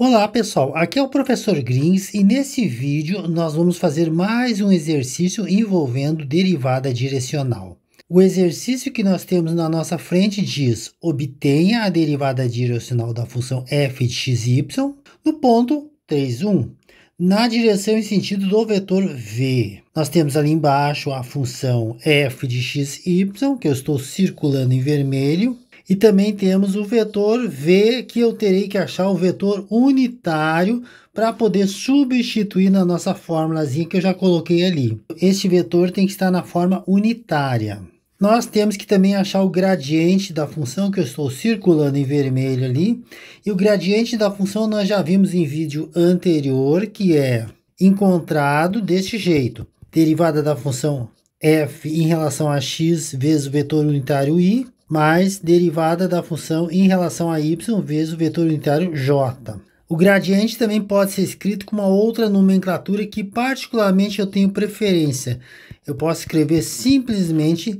Olá pessoal, aqui é o professor Grins e nesse vídeo nós vamos fazer mais um exercício envolvendo derivada direcional. O exercício que nós temos na nossa frente diz: obtenha a derivada direcional da função f de y no ponto 3, 1, na direção e sentido do vetor v. Nós temos ali embaixo a função f de y que eu estou circulando em vermelho, e também temos o vetor V, que eu terei que achar o vetor unitário para poder substituir na nossa formulazinha que eu já coloquei ali. Este vetor tem que estar na forma unitária. Nós temos que também achar o gradiente da função que eu estou circulando em vermelho ali. E o gradiente da função nós já vimos em vídeo anterior, que é encontrado deste jeito. Derivada da função f em relação a x vezes o vetor unitário i, mais derivada da função em relação a y vezes o vetor unitário j. O gradiente também pode ser escrito com uma outra nomenclatura que particularmente eu tenho preferência. Eu posso escrever simplesmente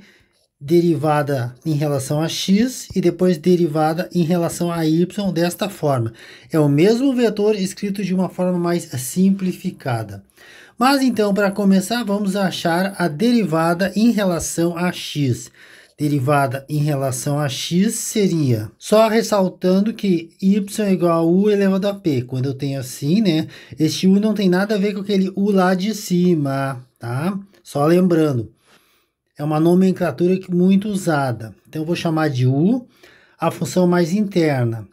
derivada em relação a x e depois derivada em relação a y desta forma. É o mesmo vetor escrito de uma forma mais simplificada. Mas então, para começar, vamos achar a derivada em relação a x derivada em relação a x seria, só ressaltando que y é igual a u elevado a p. Quando eu tenho assim, né? Este u não tem nada a ver com aquele u lá de cima, tá? Só lembrando, é uma nomenclatura muito usada. Então, eu vou chamar de u a função mais interna.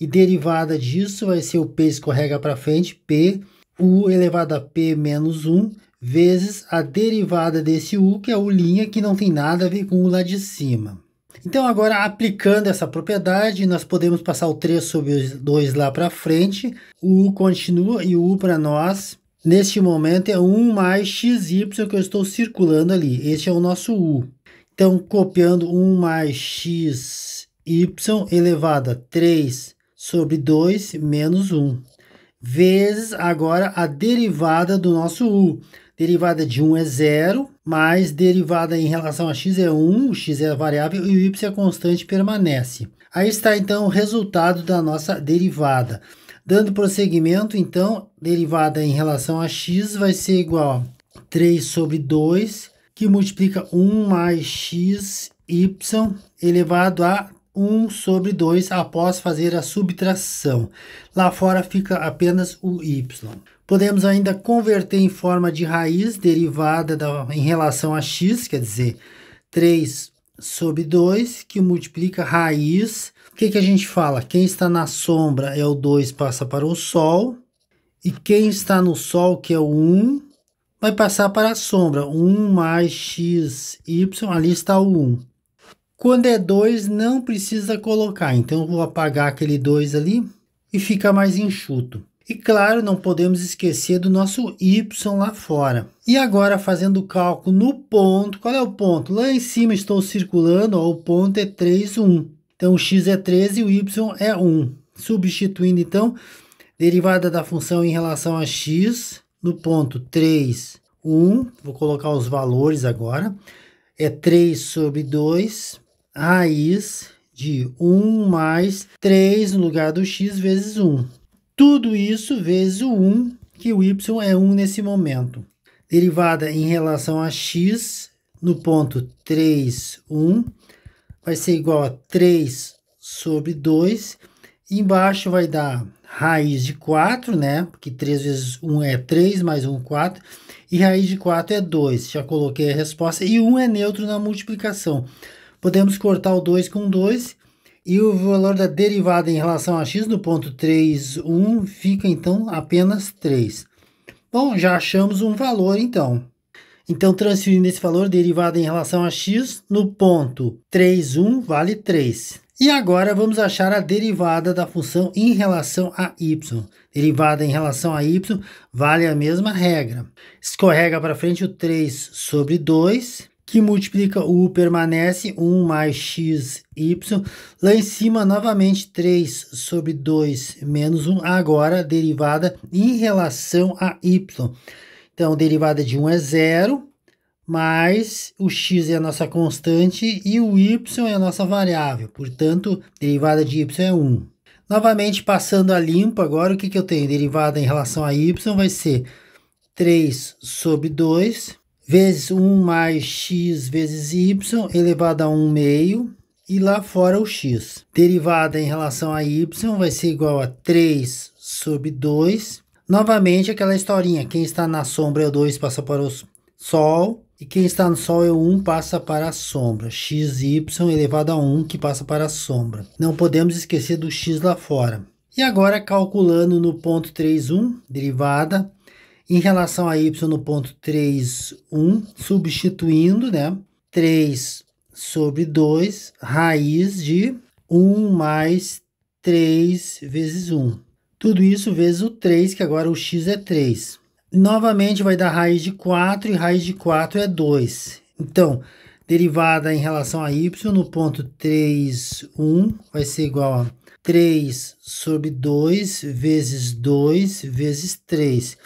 E derivada disso vai ser o p escorrega para frente, p, u elevado a p menos 1 vezes a derivada desse u, que é o linha, que não tem nada a ver com o lá de cima. Então, agora aplicando essa propriedade, nós podemos passar o 3 sobre os 2 lá para frente. O u continua e o u para nós, neste momento, é 1 mais xy que eu estou circulando ali. Este é o nosso u. Então, copiando 1 mais xy elevado a 3 sobre 2 menos 1, vezes agora a derivada do nosso u derivada de 1 é zero, mas derivada em relação a x é 1, o x é variável e o y é constante permanece. Aí está então o resultado da nossa derivada. Dando prosseguimento, então, derivada em relação a x vai ser igual a 3 sobre 2, que multiplica 1 mais x y elevado a 1 sobre 2 após fazer a subtração. Lá fora fica apenas o y. Podemos ainda converter em forma de raiz derivada da, em relação a x, quer dizer, 3 sobre 2, que multiplica raiz. O que, que a gente fala? Quem está na sombra é o 2, passa para o sol. E quem está no sol, que é o 1, vai passar para a sombra. 1 mais xy, ali está o 1. Quando é 2, não precisa colocar, então eu vou apagar aquele 2 ali e fica mais enxuto. E claro, não podemos esquecer do nosso y lá fora. E agora fazendo o cálculo no ponto, qual é o ponto? Lá em cima estou circulando, ó, o ponto é 3, 1. Então o x é 13 e o y é 1. Substituindo então, derivada da função em relação a x no ponto 3, 1. Vou colocar os valores agora. É 3 sobre 2 raiz de 1 mais 3 no lugar do x vezes 1. Tudo isso vezes o 1, que o y é 1 nesse momento. Derivada em relação a x no ponto 3, 1, vai ser igual a 3 sobre 2. Embaixo vai dar raiz de 4, né? Porque 3 vezes 1 é 3, mais 1, 4. E raiz de 4 é 2. Já coloquei a resposta. E 1 é neutro na multiplicação podemos cortar o 2 com 2 e o valor da derivada em relação a x no ponto 3, 1 fica então apenas 3. Bom, já achamos um valor então. Então, transferindo esse valor derivada em relação a x no ponto 3, 1 vale 3. E agora vamos achar a derivada da função em relação a y. Derivada em relação a y vale a mesma regra. Escorrega para frente o 3 sobre 2 que multiplica u permanece 1 mais xy. Lá em cima, novamente, 3 sobre 2 menos 1, agora derivada em relação a y. Então, derivada de 1 é zero, mais o x é a nossa constante e o y é a nossa variável. Portanto, derivada de y é 1. Novamente, passando a limpo agora, o que, que eu tenho? Derivada em relação a y vai ser 3 sobre 2 vezes 1 mais x vezes y elevado a 1 meio e lá fora o x. Derivada em relação a y vai ser igual a 3 sobre 2. Novamente aquela historinha, quem está na sombra é o 2 passa para o sol e quem está no sol é o 1 passa para a sombra. xy elevado a 1 que passa para a sombra. Não podemos esquecer do x lá fora. E agora calculando no ponto 3, 1, derivada, em relação a y no ponto 3, 1, substituindo, né? 3 sobre 2, raiz de 1 mais 3 vezes 1. Tudo isso vezes o 3, que agora o x é 3. Novamente vai dar raiz de 4 e raiz de 4 é 2. Então, derivada em relação a y no ponto 3, 1 vai ser igual a 3 sobre 2 vezes 2 vezes 3.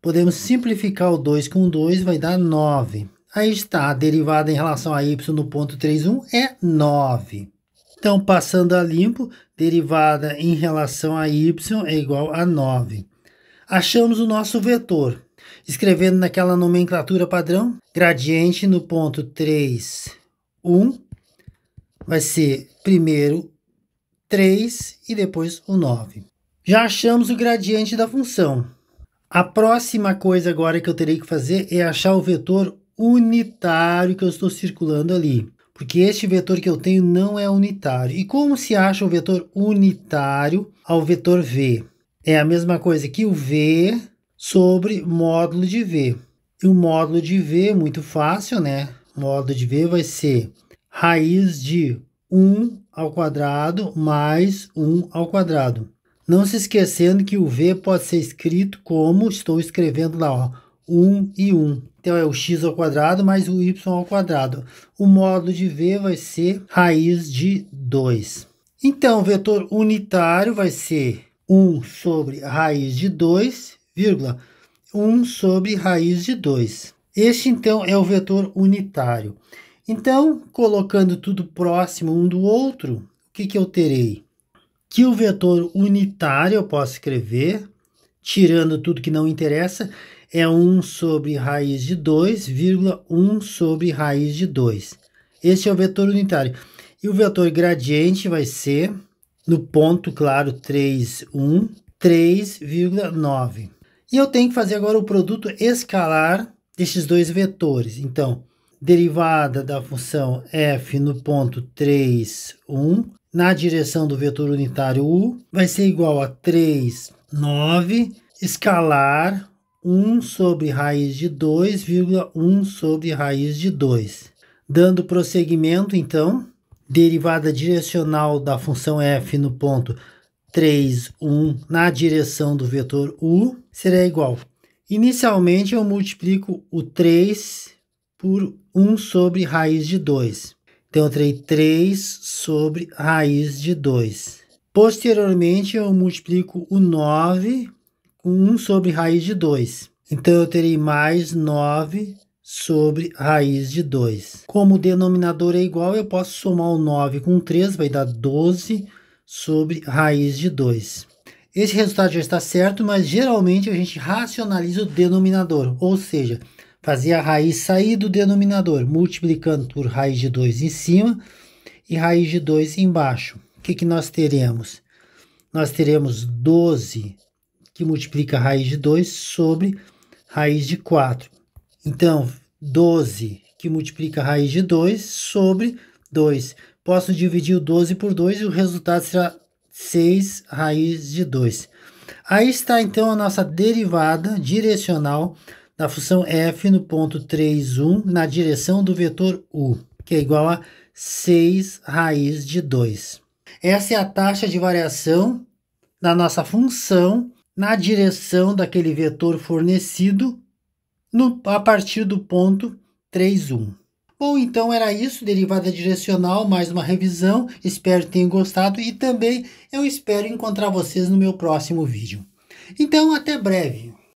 Podemos simplificar o 2 com 2, vai dar 9. Aí está, a derivada em relação a y no ponto 31 é 9. Então, passando a limpo, derivada em relação a y é igual a 9. Achamos o nosso vetor. Escrevendo naquela nomenclatura padrão, gradiente no ponto 3, 1, vai ser primeiro 3 e depois o 9. Já achamos o gradiente da função. A próxima coisa agora que eu terei que fazer é achar o vetor unitário que eu estou circulando ali. Porque este vetor que eu tenho não é unitário. E como se acha o vetor unitário ao vetor V? É a mesma coisa que o V sobre módulo de V. E o módulo de V, muito fácil, né? O módulo de V vai ser raiz de 1 ao quadrado mais 1 ao quadrado. Não se esquecendo que o V pode ser escrito como estou escrevendo lá, ó, 1 e 1. Então é o x ao quadrado mais o y ao quadrado. O módulo de V vai ser raiz de 2. Então, o vetor unitário vai ser 1 sobre raiz de 2, vírgula, 1 sobre raiz de 2. Este, então, é o vetor unitário. Então, colocando tudo próximo um do outro, o que, que eu terei? que o vetor unitário eu posso escrever, tirando tudo que não interessa, é 1 sobre raiz de 2, 1 sobre raiz de 2. Esse é o vetor unitário. E o vetor gradiente vai ser, no ponto, claro, 3, 1, 3,9. E eu tenho que fazer agora o produto escalar desses dois vetores. Então, derivada da função f no ponto 3, 1, na direção do vetor unitário U vai ser igual a 3, 9, escalar 1 sobre raiz de 2,1 sobre raiz de 2. Dando prosseguimento, então, derivada direcional da função f no ponto 3, 1 na direção do vetor U será igual. Inicialmente, eu multiplico o 3 por 1 sobre raiz de 2. Então, eu terei 3 sobre raiz de 2. Posteriormente, eu multiplico o 9 com 1 sobre raiz de 2. Então, eu terei mais 9 sobre raiz de 2. Como o denominador é igual, eu posso somar o 9 com 3, vai dar 12 sobre raiz de 2. Esse resultado já está certo, mas geralmente a gente racionaliza o denominador, ou seja, fazia a raiz sair do denominador, multiplicando por raiz de 2 em cima e raiz de 2 embaixo. O que, que nós teremos? Nós teremos 12 que multiplica a raiz de 2 sobre raiz de 4. Então, 12 que multiplica a raiz de 2 sobre 2. Posso dividir o 12 por 2 e o resultado será 6 raiz de 2. Aí está então a nossa derivada direcional da função f no ponto 3, 1, na direção do vetor u, que é igual a 6 raiz de 2. Essa é a taxa de variação da nossa função na direção daquele vetor fornecido no, a partir do ponto 3, 1. Bom, então era isso, derivada direcional, mais uma revisão. Espero que tenham gostado e também eu espero encontrar vocês no meu próximo vídeo. Então, até breve!